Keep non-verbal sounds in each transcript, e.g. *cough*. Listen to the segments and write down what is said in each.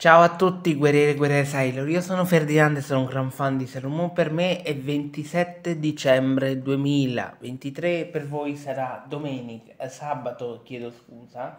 Ciao a tutti guerrieri e guerriere Sailor, io sono Ferdinando e sono un gran fan di Sailor Moon, per me è 27 dicembre 2023, per voi sarà domenica, eh, sabato chiedo scusa,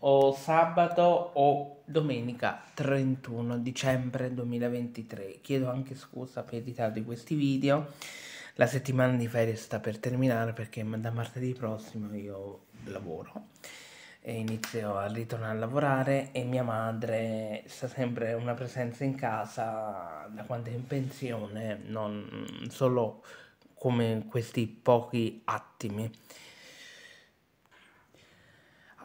o sabato o domenica 31 dicembre 2023, chiedo anche scusa per il ritardo di questi video, la settimana di ferie sta per terminare perché da martedì prossimo io lavoro e inizio a ritornare a lavorare e mia madre sta sempre una presenza in casa da quando è in pensione, non solo come questi pochi attimi.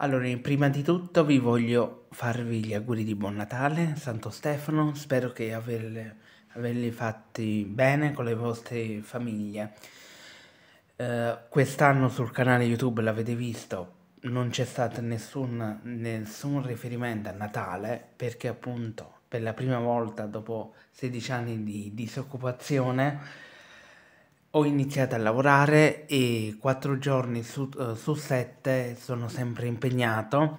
Allora, prima di tutto vi voglio farvi gli auguri di Buon Natale, Santo Stefano, spero che averle, averli fatti bene con le vostre famiglie. Uh, quest'anno sul canale YouTube l'avete visto non c'è stato nessun, nessun riferimento a Natale perché appunto per la prima volta dopo 16 anni di disoccupazione ho iniziato a lavorare e 4 giorni su, uh, su 7 sono sempre impegnato.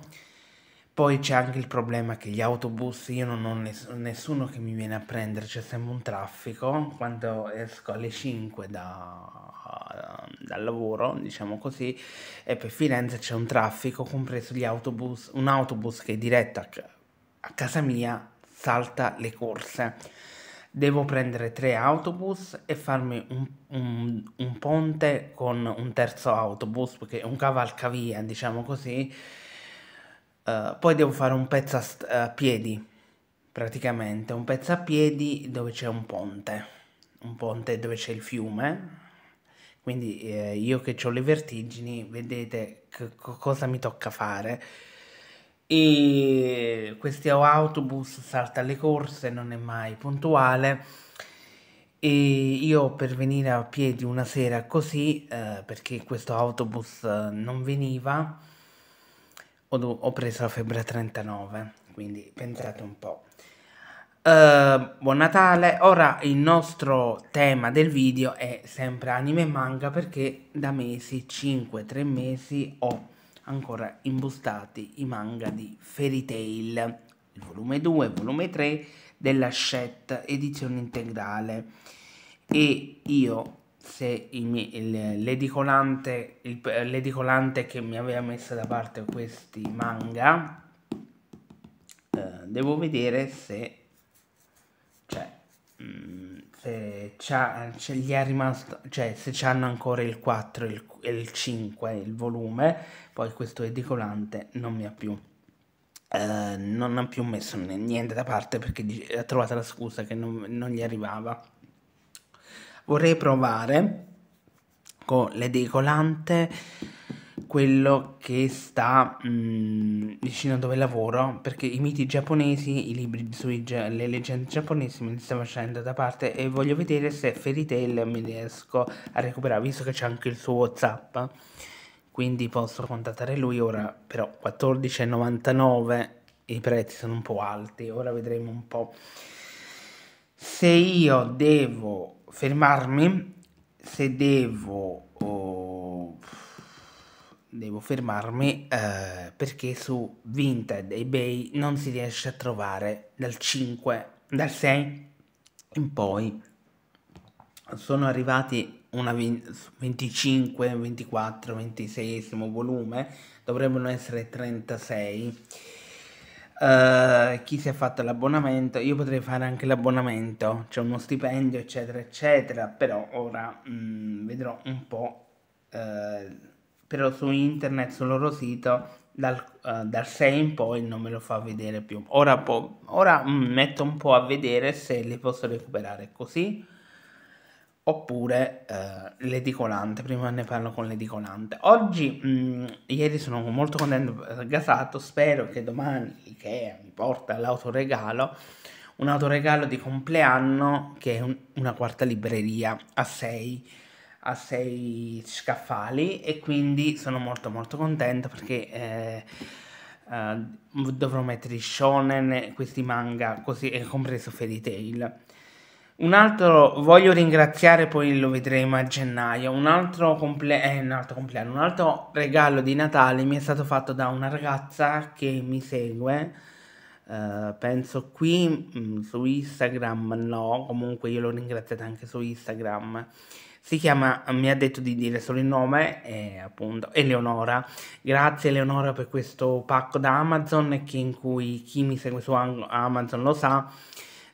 Poi c'è anche il problema che gli autobus, io non ho ness- nessuno che mi viene a prendere, c'è sempre un traffico. Quando esco alle 5 da, Ehm, dal lavoro, diciamo così, e per Firenze c'è un traffico, compreso gli autobus, un autobus che è diretta a casa mia salta le corse. Devo prendere tre autobus e farmi un, un, un ponte con un terzo autobus, perché è un cavalcavia, diciamo così. Uh, poi devo fare un pezzo a, st- a piedi, praticamente, un pezzo a piedi dove c'è un ponte, un ponte dove c'è il fiume, quindi eh, io che ho le vertigini, vedete cosa mi tocca fare. E questo autobus salta le corse, non è mai puntuale. E io per venire a piedi una sera così, eh, perché questo autobus eh, non veniva, ho, ho preso la febbre 39, quindi pensate un po'. Ehm, buon Natale, ora il nostro tema del video è sempre anime e manga perché da mesi, 5-3 mesi, ho ancora imbustati i manga di Fairy Tail, il volume 2 il volume 3 della Shet edizione integrale e io se l'edicolante, l'edicolante che mi aveva messo da parte questi manga uh, devo vedere se Mm. se c'è, gli è rimasto, cioè se c'hanno ancora il 4 e il, il, 5, il volume, poi questo edicolante non mi ha più, eh, non ha più messo niente da parte perché ha trovato la scusa che non, non gli arrivava. Vorrei provare con l'edicolante quello che sta mh, mm, vicino dove lavoro, perché i miti giapponesi, i libri sui le leggende giapponesi me li sto facendo da parte e voglio vedere se Fairy Tail mi riesco a recuperare, visto che c'è anche il suo Whatsapp, quindi posso contattare lui ora, però 14,99 i prezzi sono un po' alti, ora vedremo un po'. Se io devo fermarmi, se devo... Oh, devo fermarmi eh, perché su Vinted e eBay non si riesce a trovare dal 5, dal 6 in poi. Sono arrivati una 25, 24, 26 volume, dovrebbero essere 36. Uh, eh, chi si è fatto l'abbonamento, io potrei fare anche l'abbonamento, c'è uno stipendio eccetera eccetera, però ora mh, mm, vedrò un po' uh, però su internet, sul loro sito, dal, uh, dal 6 in poi non me lo fa vedere più. Ora, po- ora mh, mm, metto un po' a vedere se li posso recuperare così oppure uh, l'edicolante, prima ne parlo con l'edicolante. Oggi, mh, mm, ieri sono molto contento, gasato, spero che domani Ikea mi porta l'autoregalo, un autoregalo di compleanno che è un, una quarta libreria a 6 a sei scaffali e quindi sono molto molto contento perché eh, eh, dovrò mettere i shonen, questi manga, così è compreso Fairy tale Un altro, voglio ringraziare, poi lo vedremo a gennaio, un altro, comple- eh, un altro compleanno, un altro regalo di Natale mi è stato fatto da una ragazza che mi segue, Uh, penso qui mh, mm, su Instagram no, comunque io l'ho ringraziata anche su Instagram si chiama, mi ha detto di dire solo il nome, è eh, appunto, Eleonora. Grazie Eleonora per questo pacco da Amazon che in cui chi mi segue su Amazon lo sa,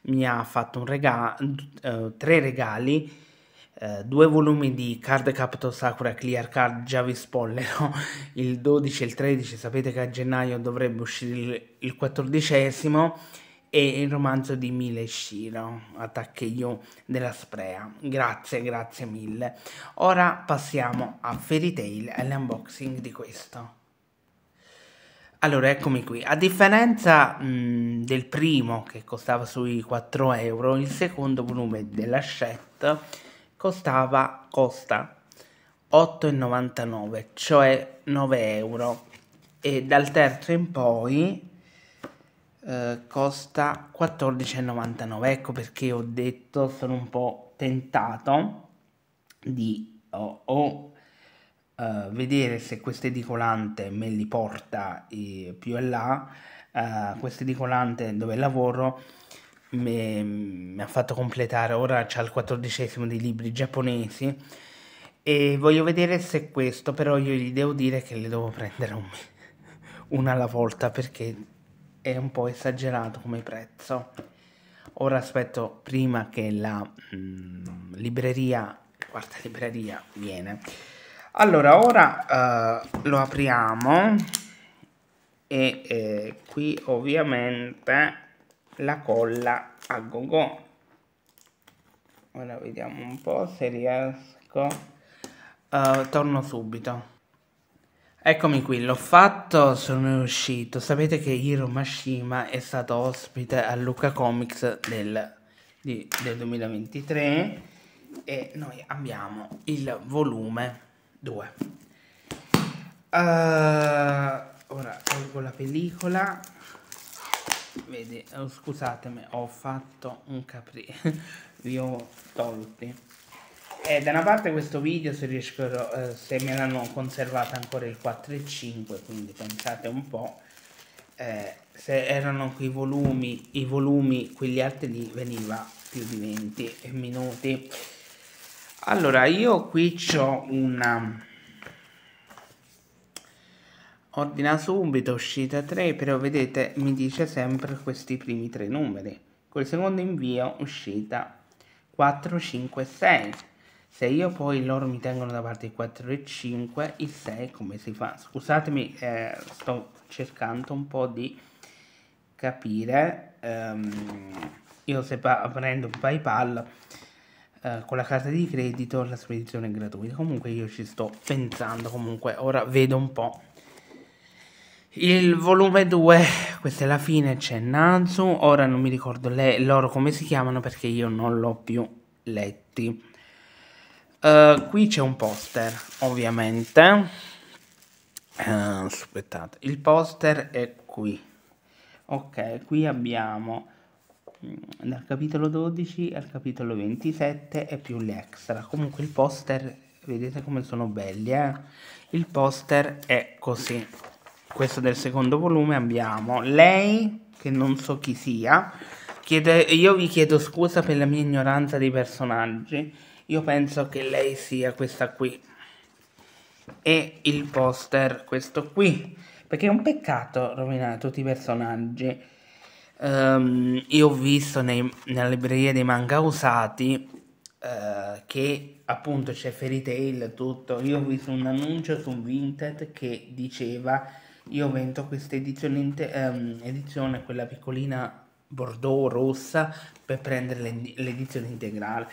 mi ha fatto un regalo, uh, eh, tre regali. Uh, due volumi di Card Capto Sakura Clear Card, già vi spoilerò il 12 e il 13, sapete che a gennaio dovrebbe uscire il, il 14 e il romanzo di Mile Shiro, Attaccheio della Sprea. Grazie, grazie mille. Ora passiamo a Fairy Tail e l'unboxing di questo. Allora, eccomi qui. A differenza mh, mm, del primo che costava sui 4 euro, il secondo volume della Shet costava, costa 8,99, cioè 9 euro. E dal terzo in poi eh, costa 14,99 ecco perché ho detto sono un po' tentato di o, o eh, vedere se questo edicolante me li porta eh, più in là eh, questo edicolante dove lavoro mi ha fatto completare ora c'è il quattordicesimo dei libri giapponesi e voglio vedere se questo però io gli devo dire che le devo prendere un, una alla volta perché è un po' esagerato come prezzo. Ora aspetto prima che la mm, libreria, quarta libreria, viene. Allora, ora eh, lo apriamo e eh, qui ovviamente la colla a gogo. Ora vediamo un po' se riesco. Uh, torno subito. Eccomi qui, l'ho fatto, sono uscito. Sapete che Hiro Mashima è stato ospite a Luca Comics del, di, del 2023 e noi abbiamo il volume 2. Uh, eh, ora tolgo la pellicola. Vedi, oh, scusatemi, ho fatto un capri. Vi *laughs* ho tolti eh, da una parte questo video se riesco eh, se me l'hanno conservato ancora il 4 e 5 quindi pensate un po' eh, se erano quei volumi i volumi quegli altri lì veniva più di 20 minuti allora io qui ho una ordina subito uscita 3 però vedete mi dice sempre questi primi tre numeri col secondo invio uscita 4 5 6 se io poi loro mi tengono da parte il 4 e 5 il 6 come si fa scusatemi eh, sto cercando un po' di capire um, io se prendo paypal eh, con la carta di credito la spedizione è gratuita comunque io ci sto pensando comunque ora vedo un po' Il volume 2, questa è la fine, c'è Nanzu, ora non mi ricordo loro come si chiamano perché io non l'ho più letti. Eh, qui c'è un poster, ovviamente. Uh, aspettate, il poster è qui. Ok, qui abbiamo mm, dal capitolo 12 al capitolo 27 e più extra. Comunque il poster, vedete come sono belli, eh? Il poster è così. Questo del secondo volume abbiamo lei, che non so chi sia. Chiede, io vi chiedo scusa per la mia ignoranza dei personaggi io penso che lei sia questa qui. E il poster questo qui. Perché è un peccato rovinare tutti i personaggi. Um, io ho visto nei, nella libreria dei manga usati uh, che appunto c'è Fairy Tail tutto. Io ho visto un annuncio su Vinted che diceva io vendo questa edizione, um, edizione quella piccolina bordeaux rossa per prendere l'edizione integrale.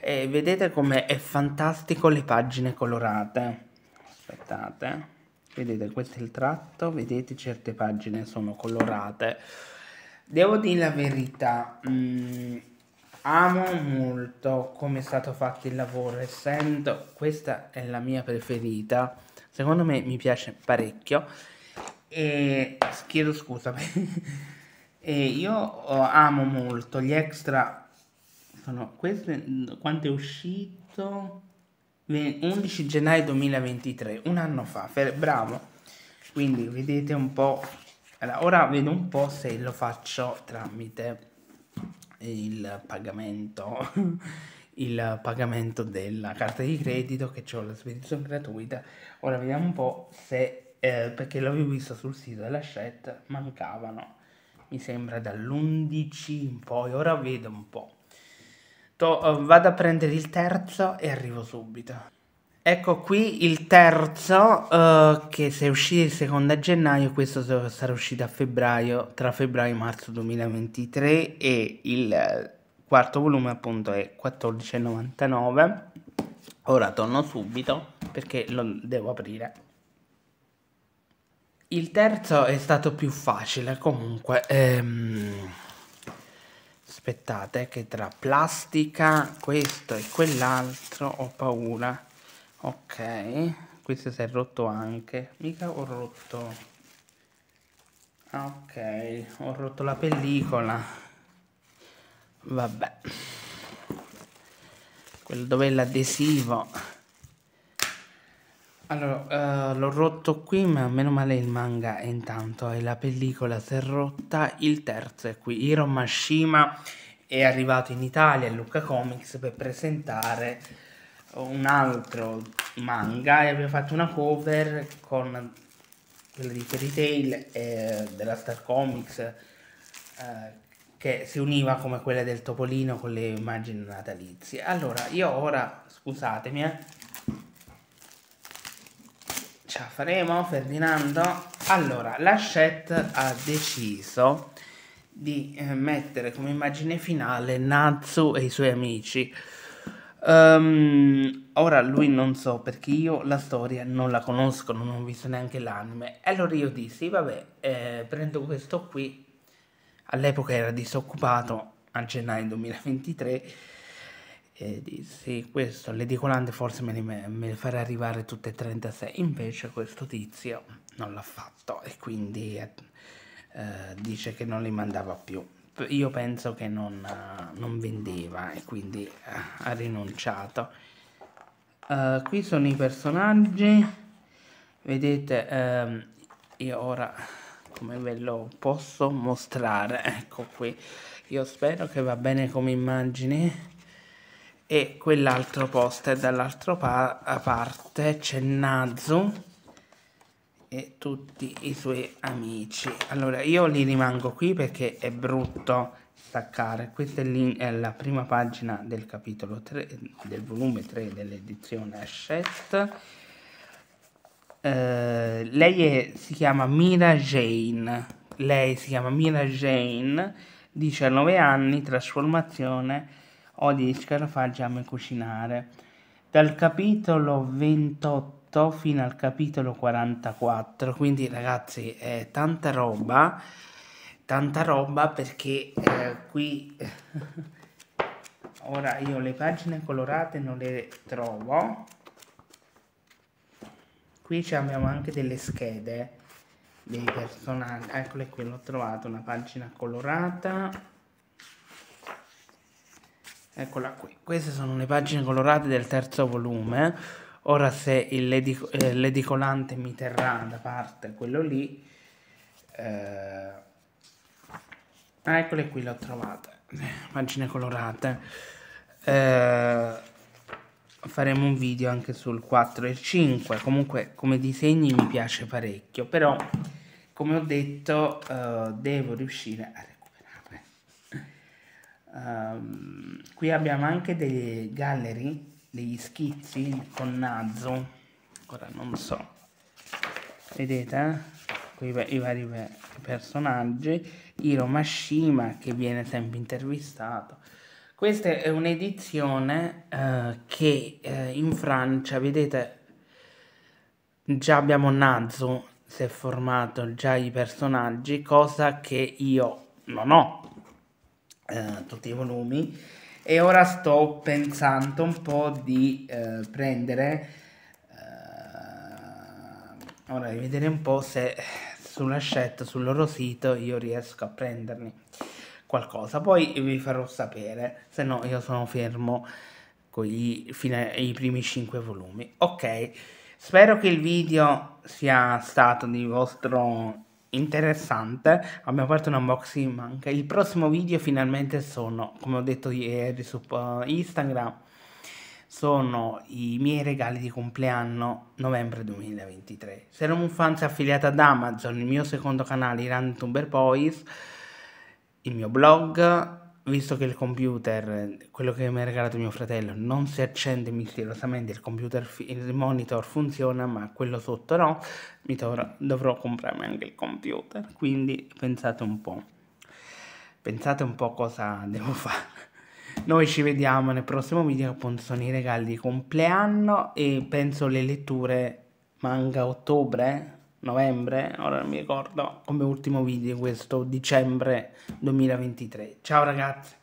E vedete come è fantastico le pagine colorate. Aspettate. Vedete, questo è il tratto, vedete certe pagine sono colorate. Devo dire la verità, mh, mm, amo molto come è stato fatto il lavoro, essendo questa è la mia preferita, secondo me mi piace parecchio. E chiedo scusa, *laughs* e io amo molto gli extra sono queste mm, quanto è uscito 11 gennaio 2023 un anno fa bravo quindi vedete un po' allora, ora vedo un po' se lo faccio tramite il pagamento *laughs* il pagamento della carta di credito che ho la spedizione gratuita ora vediamo un po' se eh, perché l'avevo visto sul sito della chat mancavano mi sembra dall'11 in poi ora vedo un po' Sto, oh, vado a prendere il terzo e arrivo subito. Ecco qui il terzo uh, che se uscì il secondo a gennaio, questo sarà uscito a febbraio, tra febbraio e marzo 2023 e il eh, quarto volume appunto è 14,99. Ora torno subito perché lo devo aprire. Il terzo è stato più facile comunque. Ehm aspettate che tra plastica questo e quell'altro ho paura ok questo si è rotto anche mica ho rotto ok ho rotto la pellicola vabbè quello dove l'adesivo allora, uh, l'ho rotto qui, ma meno male il manga è intanto e la pellicola si è rotta. Il terzo è qui, Hiro Mashima è arrivato in Italia a Luca Comics per presentare un altro manga e abbiamo fatto una cover con quella di Fairy Tail e della Star Comics eh, che si univa come quella del Topolino con le immagini natalizie. Allora, io ora, scusatemi, eh, ce la faremo Ferdinando? Allora, la chat ha deciso di eh, mettere come immagine finale Natsu e i suoi amici. Um, ora lui non so perché io la storia non la conosco, non ho visto neanche l'anime. Allora io dissi, vabbè, eh, prendo questo qui. All'epoca era disoccupato a gennaio 2023 e dissi questo l'edicolante forse me, li, me le farà arrivare tutte e 36 invece questo tizio non l'ha fatto e quindi eh, dice che non li mandava più io penso che non, non vendeva e quindi eh, ha rinunciato uh, qui sono i personaggi vedete ehm, io ora come ve lo posso mostrare ecco qui io spero che va bene come immagini e quell'altro posto e dall'altra pa parte c'è Nazu e tutti i suoi amici allora io li rimango qui perché è brutto staccare questa è, la prima pagina del capitolo 3 del volume 3 dell'edizione Hachette eh, lei è, si chiama Mira Jane lei si chiama Mira Jane 19 anni trasformazione o Odiscar facciamo cucinare. Dal capitolo 28 fino al capitolo 44, quindi ragazzi è tanta roba, tanta roba perché eh, qui *laughs* ora io le pagine colorate non le trovo. Qui abbiamo anche delle schede dei personaggi, eccole qui, l'ho trovato, una pagina colorata Eccola qui. Queste sono le pagine colorate del terzo volume. Ora se il ledico, eh, l'edicolante mi terrà da parte quello lì... Eh, ah, eccole qui, le ho trovate. Eh, pagine colorate. Eh, faremo un video anche sul 4 e 5. Comunque come disegni mi piace parecchio, però come ho detto eh, devo riuscire a Um, qui abbiamo anche delle gallery, degli schizzi con Nazzo. Ora non so. Vedete? Eh? Qui i vari personaggi. Hiro Mashima che viene sempre intervistato. Questa è un'edizione uh, che uh, in Francia, vedete, già abbiamo Nazzo si è formato già i personaggi, cosa che io non ho eh, tutti i volumi e ora sto pensando un po' di eh, prendere eh, ora di vedere un po' se sulla scelta sul loro sito io riesco a prendermi qualcosa poi vi farò sapere se no io sono fermo con gli, fino ai primi 5 volumi ok spero che il video sia stato di vostro interessante, abbiamo fatto un unboxing anche. Il prossimo video finalmente sono, come ho detto ieri su eh, Instagram, sono i miei regali di compleanno novembre 2023. Se non un fan sei affiliata ad Amazon, il mio secondo canale Iran Tumber Boys, il mio blog visto che il computer, quello che mi ha regalato mio fratello, non si accende misteriosamente, il computer, il monitor funziona, ma quello sotto no, mi dovrò, dovrò comprarmi anche il computer. Quindi pensate un po', pensate un po' cosa devo *laughs* fare. Noi ci vediamo nel prossimo video, appunto sono i regali di compleanno e penso le letture manga ottobre, eh? novembre, ora non mi ricordo, come ultimo video questo dicembre 2023. Ciao ragazzi!